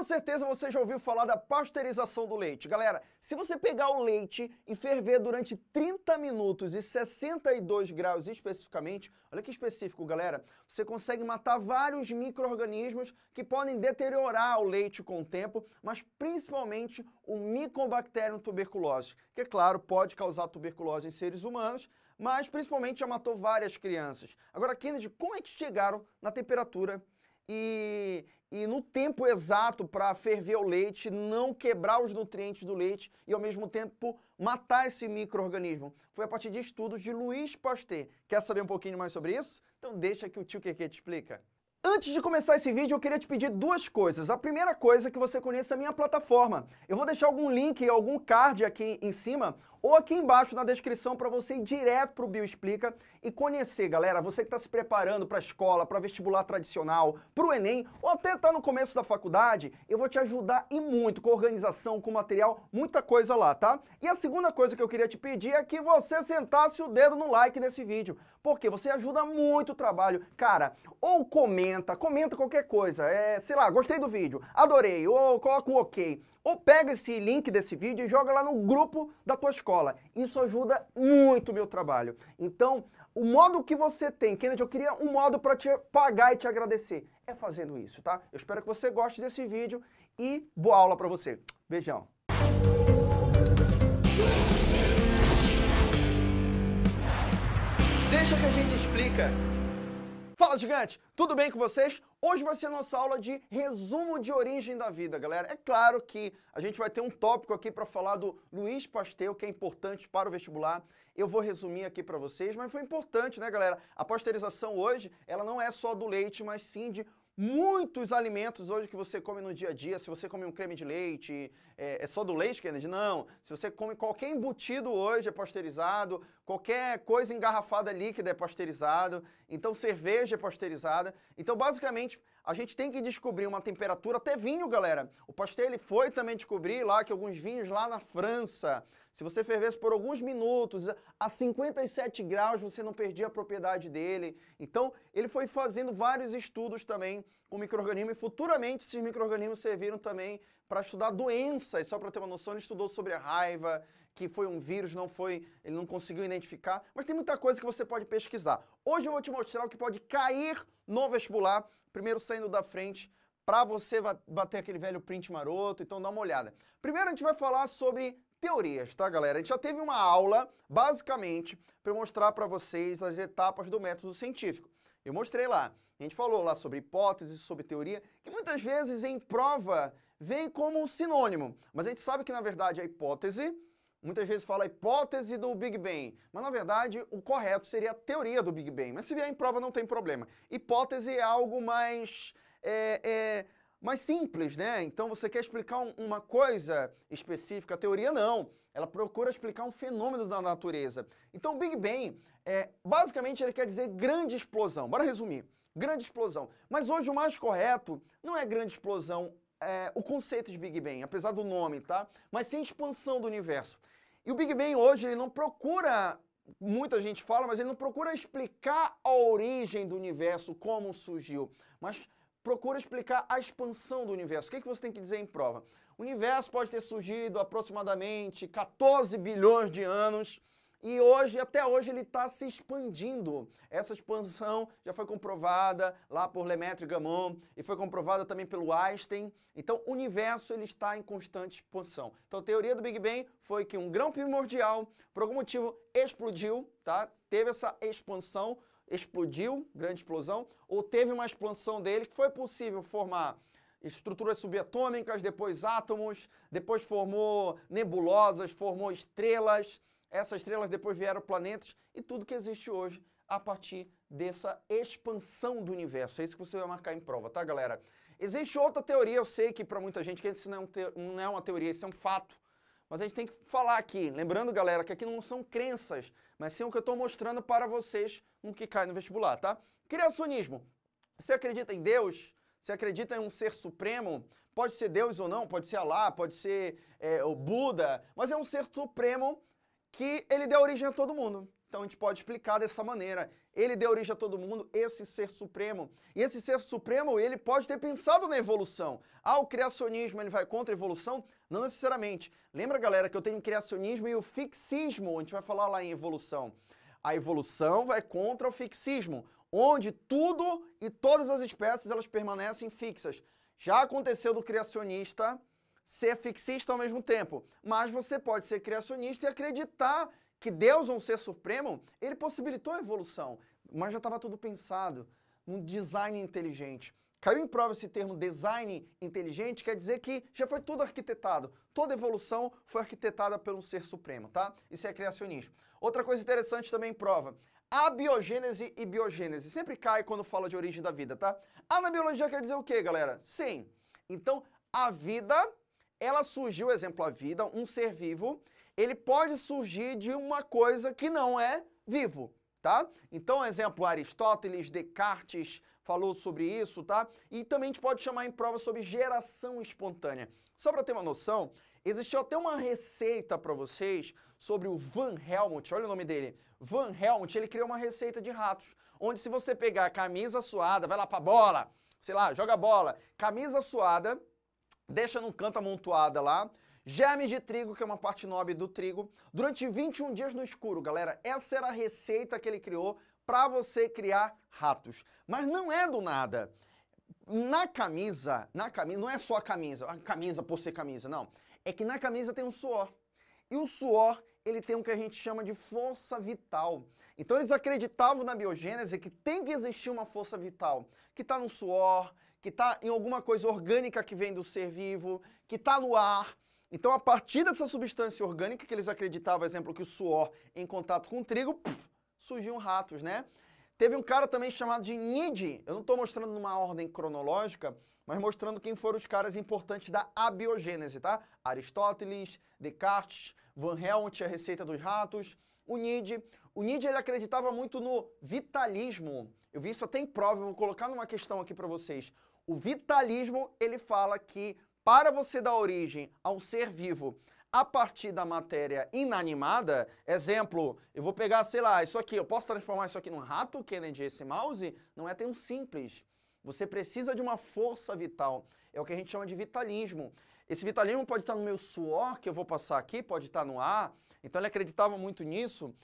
toda certeza você já ouviu falar da pasteurização do leite. Galera, se você pegar o leite e ferver durante 30 minutos e 62 graus especificamente, olha que específico, galera, você consegue matar vários micro-organismos que podem deteriorar o leite com o tempo, mas principalmente o Mycobacterium tuberculosis, que, é claro, pode causar tuberculose em seres humanos, mas principalmente já matou várias crianças. Agora, Kennedy, como é que chegaram na temperatura e, e no tempo exato para ferver o leite, não quebrar os nutrientes do leite e ao mesmo tempo matar esse microorganismo. Foi a partir de estudos de Luiz Pasteur. Quer saber um pouquinho mais sobre isso? Então deixa que o tio Keke te explica. Antes de começar esse vídeo, eu queria te pedir duas coisas. A primeira coisa é que você conheça a minha plataforma. Eu vou deixar algum link e algum card aqui em cima ou aqui embaixo na descrição para você ir direto para o Bio Explica e conhecer, galera, você que está se preparando para a escola, para vestibular tradicional, para o Enem, ou até está no começo da faculdade, eu vou te ajudar e muito com organização, com material, muita coisa lá, tá? E a segunda coisa que eu queria te pedir é que você sentasse o dedo no like nesse vídeo, porque você ajuda muito o trabalho. Cara, ou comenta, comenta qualquer coisa, é, sei lá, gostei do vídeo, adorei, ou coloca um ok. Ou pega esse link desse vídeo e joga lá no grupo da tua escola. Isso ajuda muito o meu trabalho. Então, o modo que você tem, Kennedy, eu queria um modo para te pagar e te agradecer. É fazendo isso, tá? Eu espero que você goste desse vídeo e boa aula para você. Beijão. Deixa que a gente explica. Fala, gigante! Tudo bem com vocês? Hoje vai ser a nossa aula de resumo de origem da vida, galera. É claro que a gente vai ter um tópico aqui para falar do Luiz Pasteur, que é importante para o vestibular. Eu vou resumir aqui para vocês, mas foi importante, né, galera? A pasteurização hoje, ela não é só do leite, mas sim de Muitos alimentos hoje que você come no dia a dia, se você come um creme de leite, é, é só do leite, Kennedy? Não. Se você come qualquer embutido hoje é pasteurizado, qualquer coisa engarrafada líquida é pasteurizado, então cerveja é pasteurizada. Então, basicamente, a gente tem que descobrir uma temperatura, até vinho, galera. O Pasteur ele foi também descobrir lá que alguns vinhos lá na França, se você fervesse por alguns minutos a 57 graus, você não perdia a propriedade dele. Então, ele foi fazendo vários estudos também com microorganismos e futuramente esses microorganismos serviram também para estudar doenças. Só para ter uma noção, ele estudou sobre a raiva, que foi um vírus, não foi, ele não conseguiu identificar, mas tem muita coisa que você pode pesquisar. Hoje eu vou te mostrar o que pode cair no vestibular primeiro saindo da frente para você bater aquele velho print maroto, então dá uma olhada. Primeiro a gente vai falar sobre teorias, tá, galera? A gente já teve uma aula, basicamente, para mostrar para vocês as etapas do método científico. Eu mostrei lá, a gente falou lá sobre hipóteses, sobre teoria, que muitas vezes em prova vem como um sinônimo, mas a gente sabe que na verdade a hipótese Muitas vezes fala a hipótese do Big Bang, mas na verdade o correto seria a teoria do Big Bang. Mas se vier em prova não tem problema. Hipótese é algo mais é, é, mais simples, né? Então você quer explicar um, uma coisa específica, a teoria não. Ela procura explicar um fenômeno da natureza. Então o Big Bang, é, basicamente, ele quer dizer grande explosão. Bora resumir. Grande explosão. Mas hoje o mais correto não é grande explosão, é, o conceito de Big Bang, apesar do nome, tá? Mas sim expansão do universo. E o Big Bang hoje ele não procura, muita gente fala, mas ele não procura explicar a origem do universo, como surgiu, mas procura explicar a expansão do universo. O que, é que você tem que dizer em prova? O universo pode ter surgido aproximadamente 14 bilhões de anos e hoje, até hoje, ele está se expandindo. Essa expansão já foi comprovada lá por Lemaitre Gammon e foi comprovada também pelo Einstein. Então, o universo ele está em constante expansão. Então, a teoria do Big Bang foi que um grão primordial, por algum motivo, explodiu, tá? Teve essa expansão, explodiu, grande explosão, ou teve uma expansão dele que foi possível formar estruturas subatômicas, depois átomos, depois formou nebulosas, formou estrelas essas estrelas depois vieram planetas e tudo que existe hoje a partir dessa expansão do universo. É isso que você vai marcar em prova, tá, galera? Existe outra teoria, eu sei que para muita gente que isso não é, um te... não é uma teoria, isso é um fato. Mas a gente tem que falar aqui, lembrando, galera, que aqui não são crenças, mas sim o que eu estou mostrando para vocês no que cai no vestibular, tá? Criacionismo. Você acredita em Deus? Você acredita em um ser supremo? Pode ser Deus ou não, pode ser Alá, pode ser é, o Buda, mas é um ser supremo que ele deu origem a todo mundo. Então a gente pode explicar dessa maneira. Ele deu origem a todo mundo, esse ser supremo. E esse ser supremo, ele pode ter pensado na evolução. Ah, o criacionismo ele vai contra a evolução? Não necessariamente. Lembra, galera, que eu tenho o criacionismo e o fixismo, a gente vai falar lá em evolução. A evolução vai contra o fixismo, onde tudo e todas as espécies elas permanecem fixas. Já aconteceu do criacionista ser fixista ao mesmo tempo, mas você pode ser criacionista e acreditar que Deus, um ser supremo, ele possibilitou a evolução, mas já estava tudo pensado num design inteligente. Caiu em prova esse termo design inteligente, quer dizer que já foi tudo arquitetado. Toda evolução foi arquitetada por um ser supremo, tá? Isso é criacionismo. Outra coisa interessante também em prova. Abiogênese e biogênese. Sempre cai quando fala de origem da vida, tá? Ah, na biologia quer dizer o quê, galera? Sim. Então, a vida ela surgiu, exemplo, a vida, um ser vivo, ele pode surgir de uma coisa que não é vivo, tá? Então, exemplo, Aristóteles, Descartes falou sobre isso, tá? E também a gente pode chamar em prova sobre geração espontânea. Só para ter uma noção, existiu até uma receita para vocês sobre o Van Helmont, olha o nome dele. Van Helmont, ele criou uma receita de ratos, onde se você pegar camisa suada, vai lá para bola, sei lá, joga bola, camisa suada, deixa num canto amontoada lá, germe de trigo, que é uma parte nobre do trigo, durante 21 dias no escuro, galera. Essa era a receita que ele criou para você criar ratos. Mas não é do nada. Na camisa, na camisa, não é só a camisa, a camisa por ser camisa, não. É que na camisa tem um suor. E o suor, ele tem o que a gente chama de força vital. Então eles acreditavam na biogênese que tem que existir uma força vital, que está no suor, que está em alguma coisa orgânica que vem do ser vivo, que está no ar. Então, a partir dessa substância orgânica que eles acreditavam, exemplo, que o suor em contato com o trigo, surgiam ratos, né? Teve um cara também chamado de Nidi, eu não estou mostrando numa ordem cronológica, mas mostrando quem foram os caras importantes da abiogênese, tá? Aristóteles, Descartes, Van Helmont, a receita dos ratos, o Nidi. O Nidi, ele acreditava muito no vitalismo. Eu vi isso até em prova, eu vou colocar numa questão aqui para vocês. O vitalismo, ele fala que para você dar origem ao ser vivo a partir da matéria inanimada, exemplo, eu vou pegar, sei lá, isso aqui, eu posso transformar isso aqui num rato, Kennedy, esse mouse? Não é tão simples. Você precisa de uma força vital. É o que a gente chama de vitalismo. Esse vitalismo pode estar no meu suor que eu vou passar aqui, pode estar no ar. Então ele acreditava muito nisso.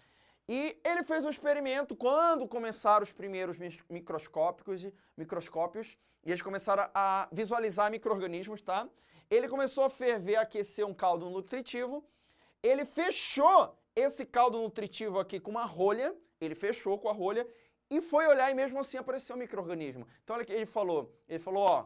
E ele fez um experimento quando começaram os primeiros microscópicos e microscópios e eles começaram a visualizar microrganismos, tá? Ele começou a ferver, aquecer um caldo nutritivo. Ele fechou esse caldo nutritivo aqui com uma rolha, ele fechou com a rolha e foi olhar e mesmo assim apareceu um microrganismo. Então olha que ele falou, ele falou, ó,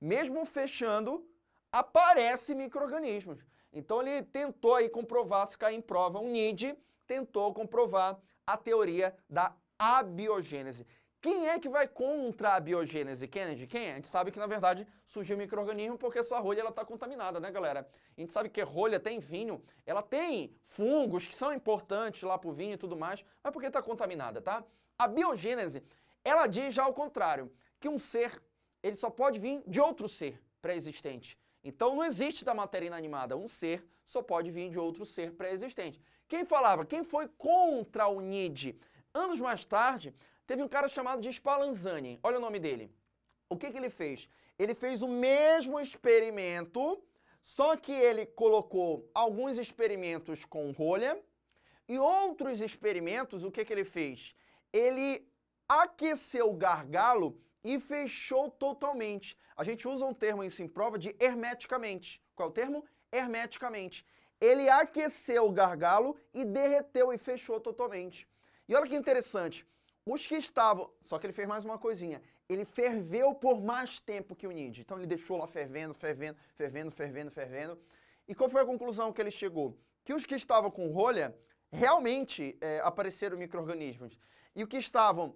mesmo fechando, aparece microrganismos. Então ele tentou aí comprovar se cair em prova um NID tentou comprovar a teoria da abiogênese. Quem é que vai contra a biogênese, Kennedy? Quem é? A gente sabe que, na verdade, surgiu um microorganismo porque essa rolha está contaminada, né, galera? A gente sabe que rolha tem vinho, ela tem fungos que são importantes lá para o vinho e tudo mais, mas porque está contaminada, tá? A biogênese, ela diz já ao contrário, que um ser, ele só pode vir de outro ser pré-existente. Então não existe da matéria inanimada um ser, só pode vir de outro ser pré-existente. Quem falava? Quem foi contra o Nietzsche? Anos mais tarde, teve um cara chamado de Spallanzani. Olha o nome dele. O que, que ele fez? Ele fez o mesmo experimento, só que ele colocou alguns experimentos com rolha e outros experimentos, o que, que ele fez? Ele aqueceu o gargalo e fechou totalmente. A gente usa um termo isso em prova de hermeticamente. Qual é o termo? Hermeticamente. Ele aqueceu o gargalo e derreteu e fechou totalmente. E olha que interessante, os que estavam, só que ele fez mais uma coisinha, ele ferveu por mais tempo que o Nid. Então ele deixou lá fervendo, fervendo, fervendo, fervendo, fervendo. E qual foi a conclusão que ele chegou? Que os que estavam com rolha realmente é, apareceram micro-organismos. E os que estavam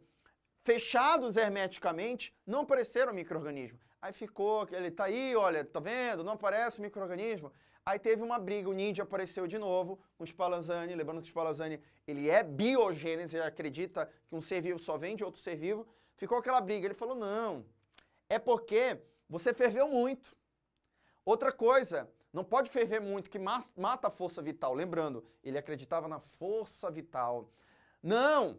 fechados hermeticamente, não apareceram micro organismos Aí ficou, ele tá aí, olha, tá vendo? Não aparece micro-organismo. Aí teve uma briga, o Ninja apareceu de novo com o Spallanzani, lembrando que o Spallanzani, ele é biogênese, ele acredita que um ser vivo só vem de outro ser vivo. Ficou aquela briga, ele falou, não, é porque você ferveu muito. Outra coisa, não pode ferver muito, que mata a força vital. Lembrando, ele acreditava na força vital. Não,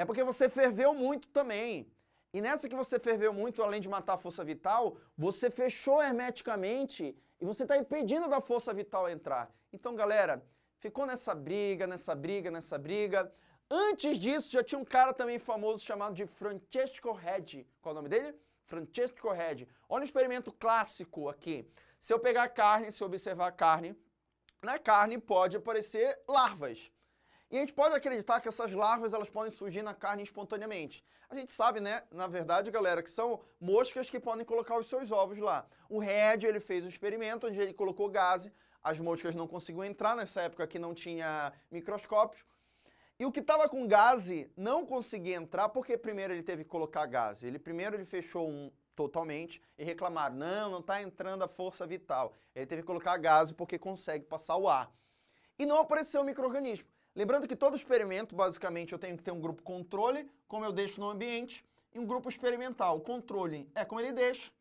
é porque você ferveu muito também. E nessa que você ferveu muito, além de matar a força vital, você fechou hermeticamente e você está impedindo da força vital entrar. Então, galera, ficou nessa briga, nessa briga, nessa briga. Antes disso, já tinha um cara também famoso chamado de Francesco Red. Qual é o nome dele? Francesco Red. Olha um experimento clássico aqui. Se eu pegar a carne, se eu observar a carne, na carne pode aparecer larvas. E a gente pode acreditar que essas larvas elas podem surgir na carne espontaneamente. A gente sabe, né, na verdade, galera, que são moscas que podem colocar os seus ovos lá. O Red, ele fez um experimento onde ele colocou gás, as moscas não conseguiam entrar nessa época que não tinha microscópio. E o que estava com gás não conseguia entrar porque primeiro ele teve que colocar gás. Ele primeiro ele fechou um, totalmente e reclamaram: não, não está entrando a força vital. Ele teve que colocar gás porque consegue passar o ar. E não apareceu o microorganismo. Lembrando que todo experimento, basicamente, eu tenho que ter um grupo controle, como eu deixo no ambiente, e um grupo experimental. O controle é como ele deixa,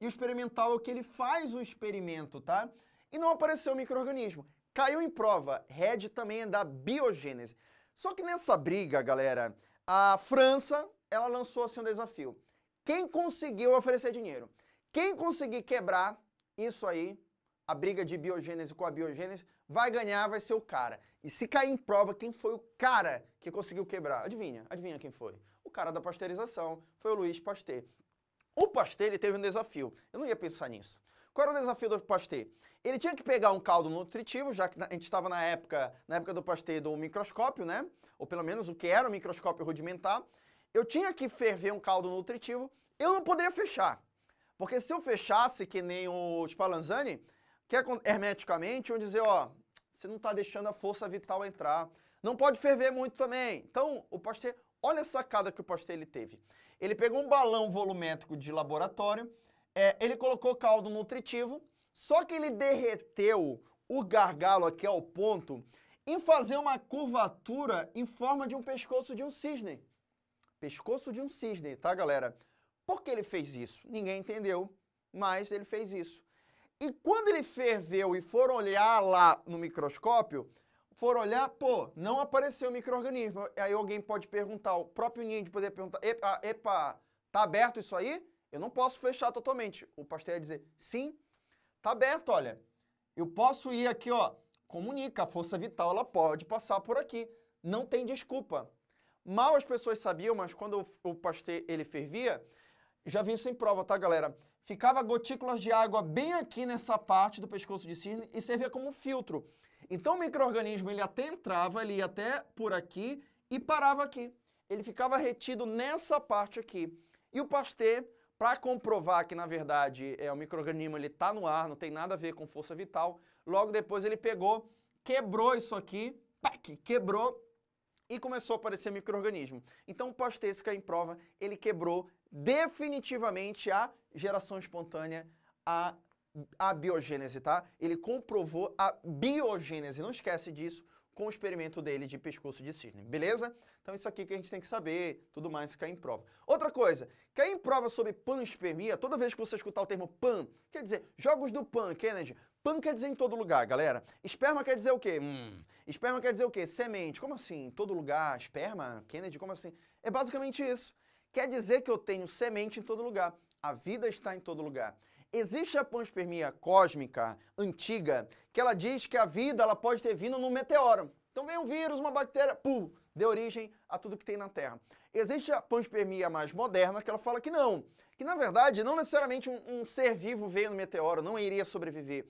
e o experimental é o que ele faz o experimento, tá? E não apareceu o microorganismo. Caiu em prova. Red também é da biogênese. Só que nessa briga, galera, a França, ela lançou assim um desafio. Quem conseguiu oferecer dinheiro? Quem conseguir quebrar isso aí a briga de biogênese com a biogênese, vai ganhar, vai ser o cara. E se cair em prova quem foi o cara que conseguiu quebrar, adivinha, adivinha quem foi? O cara da pasteurização, foi o Luiz Pasteur. O Pasteur, ele teve um desafio, eu não ia pensar nisso. Qual era o desafio do Pasteur? Ele tinha que pegar um caldo nutritivo, já que a gente estava na época, na época do Pasteur do microscópio, né? Ou pelo menos o que era um microscópio rudimentar. Eu tinha que ferver um caldo nutritivo, eu não poderia fechar. Porque se eu fechasse que nem o Spallanzani, tipo, quer é hermeticamente, vão dizer, ó, você não está deixando a força vital entrar. Não pode ferver muito também. Então, o Pasteur, olha a sacada que o Pasteur ele teve. Ele pegou um balão volumétrico de laboratório, é, ele colocou caldo nutritivo, só que ele derreteu o gargalo aqui ao ponto em fazer uma curvatura em forma de um pescoço de um cisne. Pescoço de um cisne, tá, galera? Por que ele fez isso? Ninguém entendeu, mas ele fez isso. E quando ele ferveu e for olhar lá no microscópio, for olhar, pô, não apareceu o microorganismo. Aí alguém pode perguntar, o próprio Ninho poder perguntar, epa, epa, tá aberto isso aí? Eu não posso fechar totalmente. O pastel ia dizer, sim, tá aberto, olha. Eu posso ir aqui, ó, comunica, a força vital, ela pode passar por aqui. Não tem desculpa. Mal as pessoas sabiam, mas quando o pastel ele fervia, já vi isso em prova, tá, galera? ficava gotículas de água bem aqui nessa parte do pescoço de cisne e servia como filtro. Então o microorganismo ele até entrava, ele ia até por aqui e parava aqui. Ele ficava retido nessa parte aqui. E o Pasteur, para comprovar que na verdade é o microorganismo ele está no ar, não tem nada a ver com força vital, logo depois ele pegou, quebrou isso aqui, pac, quebrou e começou a aparecer microorganismo. Então o Pasteur se cai em prova, ele quebrou definitivamente a geração espontânea à abiogênese, tá? Ele comprovou a biogênese, não esquece disso, com o experimento dele de pescoço de cisne, beleza? Então isso aqui que a gente tem que saber, tudo mais cai em prova. Outra coisa, cair em prova sobre panspermia, toda vez que você escutar o termo pan, quer dizer, jogos do pan, Kennedy, pan quer dizer em todo lugar, galera. Esperma quer dizer o quê? Hum, esperma quer dizer o quê? Semente, como assim? Em todo lugar, esperma, Kennedy, como assim? É basicamente isso. Quer dizer que eu tenho semente em todo lugar. A vida está em todo lugar. Existe a panspermia cósmica antiga que ela diz que a vida ela pode ter vindo num meteoro. Então vem um vírus, uma bactéria, pum, deu origem a tudo que tem na Terra. Existe a panspermia mais moderna que ela fala que não, que na verdade não necessariamente um, um ser vivo veio no meteoro, não iria sobreviver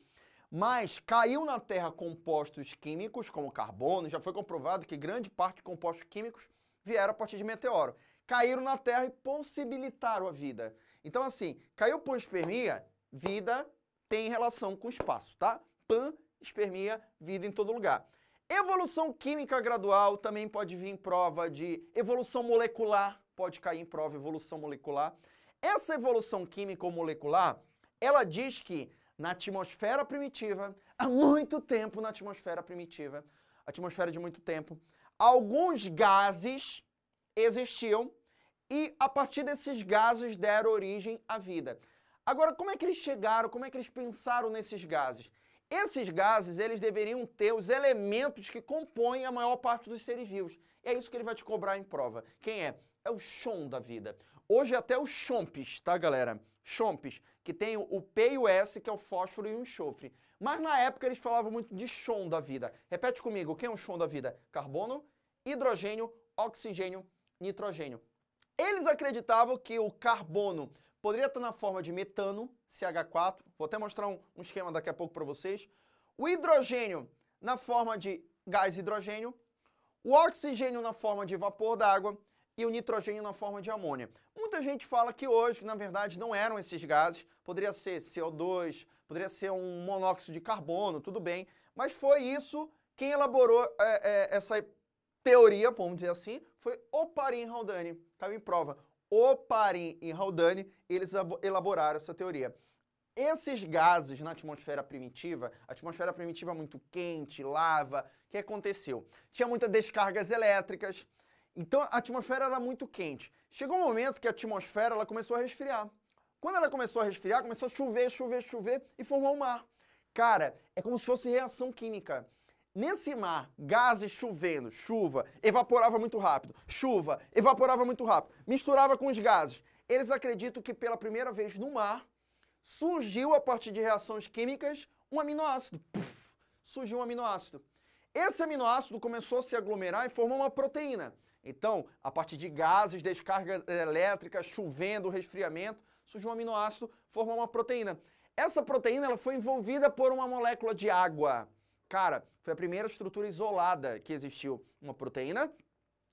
mas caiu na Terra compostos químicos, como carbono, já foi comprovado que grande parte de compostos químicos vieram a partir de meteoro. Caíram na Terra e possibilitaram a vida. Então, assim, caiu panspermia, vida tem relação com espaço, tá? Panspermia, vida em todo lugar. Evolução química gradual também pode vir em prova de evolução molecular, pode cair em prova evolução molecular. Essa evolução química ou molecular, ela diz que na atmosfera primitiva, há muito tempo na atmosfera primitiva, atmosfera de muito tempo, alguns gases existiam e a partir desses gases deram origem à vida. Agora, como é que eles chegaram, como é que eles pensaram nesses gases? Esses gases, eles deveriam ter os elementos que compõem a maior parte dos seres vivos. E é isso que ele vai te cobrar em prova. Quem é? É o chon da vida. Hoje até o chomps, tá, galera? Chomps, que tem o P e o S, que é o fósforo e o enxofre. Mas na época eles falavam muito de chon da vida. Repete comigo, quem é o chon da vida? Carbono, hidrogênio, oxigênio, nitrogênio. Eles acreditavam que o carbono poderia estar na forma de metano, CH4, vou até mostrar um, um esquema daqui a pouco para vocês. O hidrogênio na forma de gás hidrogênio, o oxigênio na forma de vapor d'água e o nitrogênio na forma de amônia. Muita gente fala que hoje, que na verdade não eram esses gases, poderia ser CO2, poderia ser um monóxido de carbono, tudo bem, mas foi isso quem elaborou é, é, essa teoria, vamos dizer assim, foi Oparin e Haldane. Caiu em prova. Oparin e Haldane, eles elaboraram essa teoria. Esses gases na atmosfera primitiva, atmosfera primitiva é muito quente, lava, o que aconteceu? Tinha muitas descargas elétricas, então a atmosfera era muito quente. Chegou um momento que a atmosfera ela começou a resfriar. Quando ela começou a resfriar, começou a chover, chover, chover e formou o um mar. Cara, é como se fosse reação química. Nesse mar, gases chovendo, chuva, evaporava muito rápido, chuva, evaporava muito rápido, misturava com os gases. Eles acreditam que pela primeira vez no mar surgiu a partir de reações químicas um aminoácido. surgiu um aminoácido. Esse aminoácido começou a se aglomerar e formou uma proteína. Então, a partir de gases, descargas eh, elétricas, chovendo, resfriamento, surgiu um aminoácido, formou uma proteína. Essa proteína ela foi envolvida por uma molécula de água. Cara, foi a primeira estrutura isolada que existiu uma proteína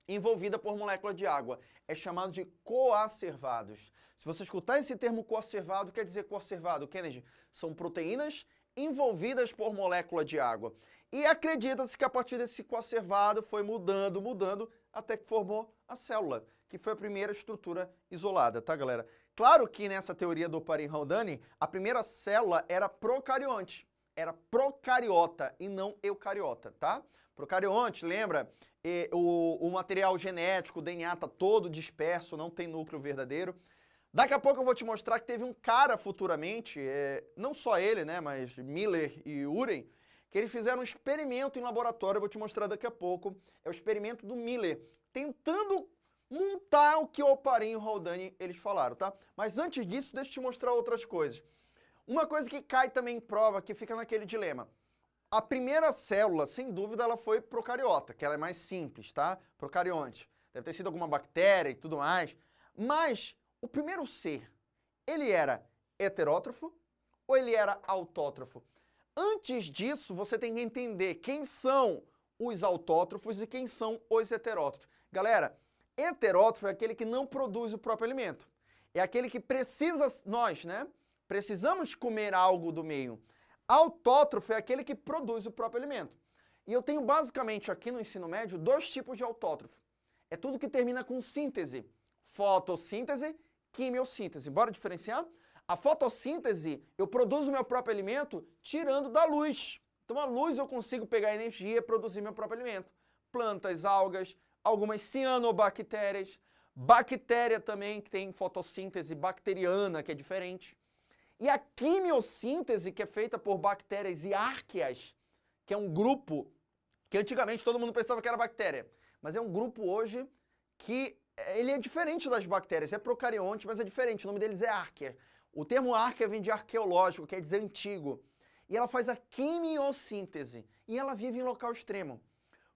envolvida por molécula de água. É chamado de coacervados. Se você escutar esse termo coacervado, quer dizer coacervado, Kennedy, são proteínas envolvidas por molécula de água. E acredita-se que a partir desse coacervado foi mudando, mudando, até que formou a célula, que foi a primeira estrutura isolada, tá, galera? Claro que nessa teoria do Parin-Haldane, a primeira célula era procarionte era procariota e não eucariota, tá? Procarionte, lembra? E, o, o material genético, o DNA tá todo disperso, não tem núcleo verdadeiro. Daqui a pouco eu vou te mostrar que teve um cara futuramente, é, não só ele, né, mas Miller e Uren, que eles fizeram um experimento em laboratório, eu vou te mostrar daqui a pouco, é o experimento do Miller, tentando montar o que o Oparin e o Haldane eles falaram, tá? Mas antes disso, deixa eu te mostrar outras coisas. Uma coisa que cai também em prova, que fica naquele dilema. A primeira célula, sem dúvida, ela foi procariota, que ela é mais simples, tá? Procarionte. Deve ter sido alguma bactéria e tudo mais. Mas o primeiro ser, ele era heterótrofo ou ele era autótrofo? Antes disso, você tem que entender quem são os autótrofos e quem são os heterótrofos. Galera, heterótrofo é aquele que não produz o próprio alimento. É aquele que precisa, nós, né? Precisamos comer algo do meio. Autótrofo é aquele que produz o próprio alimento. E eu tenho basicamente aqui no ensino médio dois tipos de autótrofo. É tudo que termina com síntese. Fotossíntese, quimiossíntese. Bora diferenciar? A fotossíntese, eu produzo meu próprio alimento tirando da luz. Então a luz eu consigo pegar energia e produzir meu próprio alimento. Plantas, algas, algumas cianobactérias, bactéria também que tem fotossíntese bacteriana que é diferente. E a quimiossíntese, que é feita por bactérias e árqueas, que é um grupo que antigamente todo mundo pensava que era bactéria, mas é um grupo hoje que eh, ele é diferente das bactérias, é procarionte, mas é diferente, o nome deles é árquea. O termo árquea vem de arqueológico, quer dizer antigo. E ela faz a quimiossíntese, e ela vive em local extremo.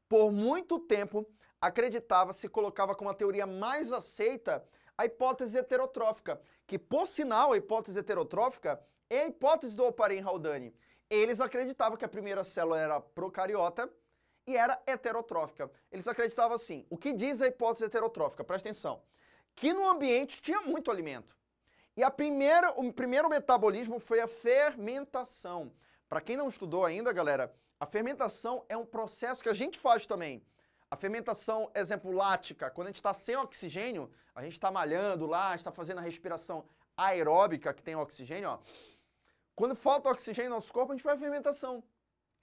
Por muito tempo, acreditava, se colocava como a teoria mais aceita a hipótese heterotrófica, que por sinal a hipótese heterotrófica é a hipótese do Oparin-Haldane. Eles acreditavam que a primeira célula era procariota e era heterotrófica. Eles acreditavam assim, o que diz a hipótese heterotrófica? Presta atenção. Que no ambiente tinha muito alimento. E a primeira, o primeiro metabolismo foi a fermentação. Para quem não estudou ainda, galera, a fermentação é um processo que a gente faz também a fermentação exemplo lática quando a gente está sem oxigênio, a gente está malhando lá, está fazendo a respiração aeróbica que tem oxigênio, ó. Quando falta oxigênio no nosso corpo, a gente faz a fermentação.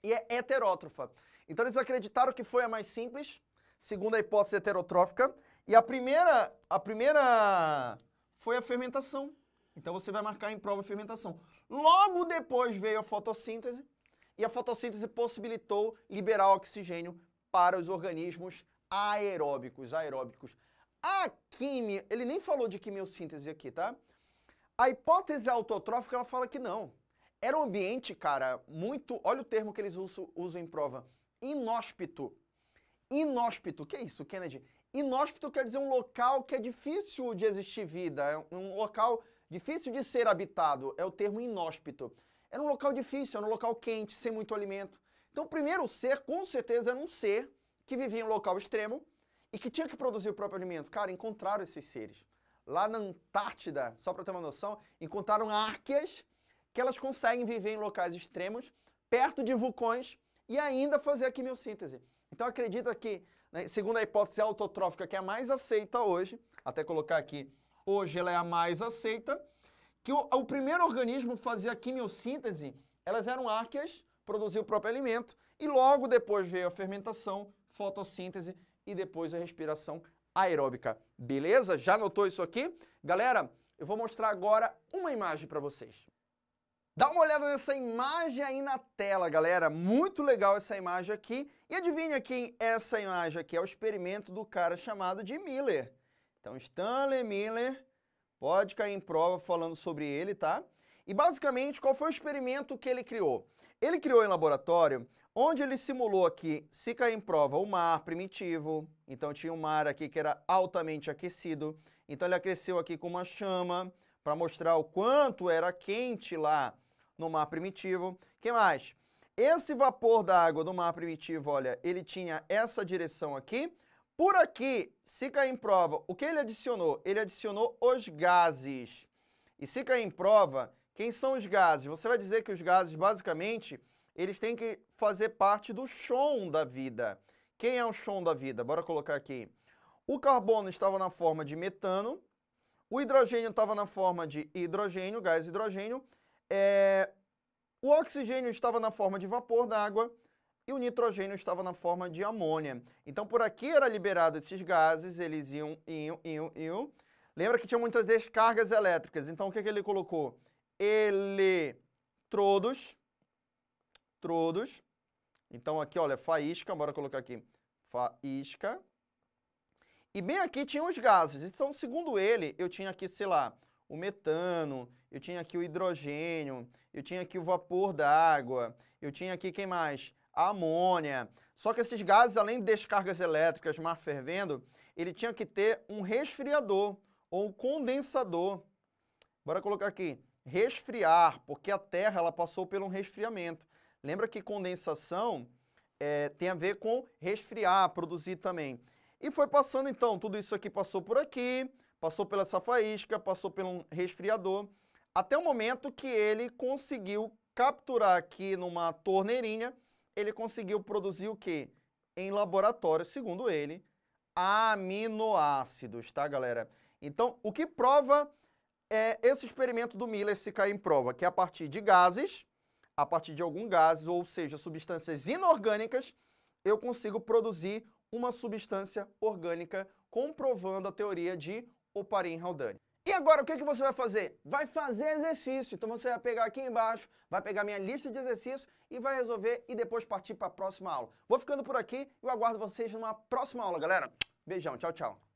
E é heterótrofa. Então eles acreditaram que foi a mais simples, segundo a hipótese heterotrófica. E a primeira, a primeira foi a fermentação. Então você vai marcar em prova a fermentação. Logo depois veio a fotossíntese, e a fotossíntese possibilitou liberar oxigênio para os organismos aeróbicos. Aeróbicos. A quimio, ele nem falou de quimiossíntese aqui, tá? A hipótese autotrófica, ela fala que não. Era um ambiente, cara, muito. Olha o termo que eles usam, usam em prova: inóspito. Inóspito, que é isso, Kennedy? Inóspito quer dizer um local que é difícil de existir vida, é um local difícil de ser habitado, é o termo inóspito. Era um local difícil, era um local quente, sem muito alimento. Então, o primeiro ser, com certeza, era um ser que vivia em um local extremo e que tinha que produzir o próprio alimento. Cara, encontraram esses seres. Lá na Antártida, só para ter uma noção, encontraram árqueas que elas conseguem viver em locais extremos, perto de vulcões e ainda fazer a quimiossíntese. Então acredita que, né, segundo a hipótese autotrófica que é a mais aceita hoje, até colocar aqui, hoje ela é a mais aceita, que o, o primeiro organismo fazia a quimiossíntese, elas eram árqueas produziu o próprio alimento e logo depois veio a fermentação, fotossíntese e depois a respiração aeróbica. Beleza? Já notou isso aqui? Galera, eu vou mostrar agora uma imagem para vocês. Dá uma olhada nessa imagem aí na tela, galera. Muito legal essa imagem aqui. E adivinha quem é essa imagem aqui? É o experimento do cara chamado de Miller. Então, Stanley Miller pode cair em prova falando sobre ele, tá? E basicamente, qual foi o experimento que ele criou? Ele criou em laboratório onde ele simulou aqui, se cair em prova, o mar primitivo. Então tinha um mar aqui que era altamente aquecido. Então ele aqueceu aqui com uma chama para mostrar o quanto era quente lá no mar primitivo. que mais? Esse vapor da água do mar primitivo, olha, ele tinha essa direção aqui. Por aqui, se cair em prova, o que ele adicionou? Ele adicionou os gases. E se cair em prova, quem são os gases? Você vai dizer que os gases, basicamente, eles têm que fazer parte do chão da vida. Quem é o chão da vida? Bora colocar aqui. O carbono estava na forma de metano, o hidrogênio estava na forma de hidrogênio, gás hidrogênio, é... o oxigênio estava na forma de vapor d'água e o nitrogênio estava na forma de amônia. Então, por aqui era liberado esses gases, eles iam, iam, iam, iam. Lembra que tinha muitas descargas elétricas, então o que, que ele colocou? eletrodos, trodos. Então aqui, olha, faísca, bora colocar aqui, faísca. E bem aqui tinham os gases. Então, segundo ele, eu tinha aqui, sei lá, o metano, eu tinha aqui o hidrogênio, eu tinha aqui o vapor da água, eu tinha aqui quem mais? A amônia. Só que esses gases, além de descargas elétricas, mar fervendo, ele tinha que ter um resfriador ou um condensador. Bora colocar aqui, resfriar, porque a Terra ela passou por um resfriamento. Lembra que condensação é, tem a ver com resfriar, produzir também. E foi passando então, tudo isso aqui passou por aqui, passou pela essa faísca, passou pelo um resfriador, até o momento que ele conseguiu capturar aqui numa torneirinha, ele conseguiu produzir o que? Em laboratório, segundo ele, aminoácidos, tá galera? Então, o que prova é esse experimento do Miller se cair em prova, que é a partir de gases, a partir de algum gás, ou seja, substâncias inorgânicas, eu consigo produzir uma substância orgânica, comprovando a teoria de Oparin-Haldane. E agora, o que, é que você vai fazer? Vai fazer exercício. Então você vai pegar aqui embaixo, vai pegar minha lista de exercícios e vai resolver e depois partir para a próxima aula. Vou ficando por aqui e eu aguardo vocês numa próxima aula, galera. Beijão, tchau, tchau.